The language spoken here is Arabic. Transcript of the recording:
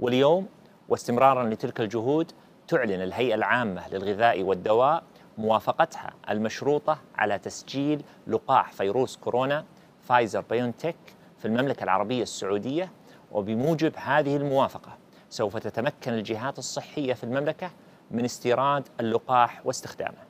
واليوم واستمرارا لتلك الجهود تعلن الهيئة العامة للغذاء والدواء موافقتها المشروطة على تسجيل لقاح فيروس كورونا فايزر بايونتك في المملكة العربية السعودية وبموجب هذه الموافقة سوف تتمكن الجهات الصحية في المملكة من استيراد اللقاح واستخدامه.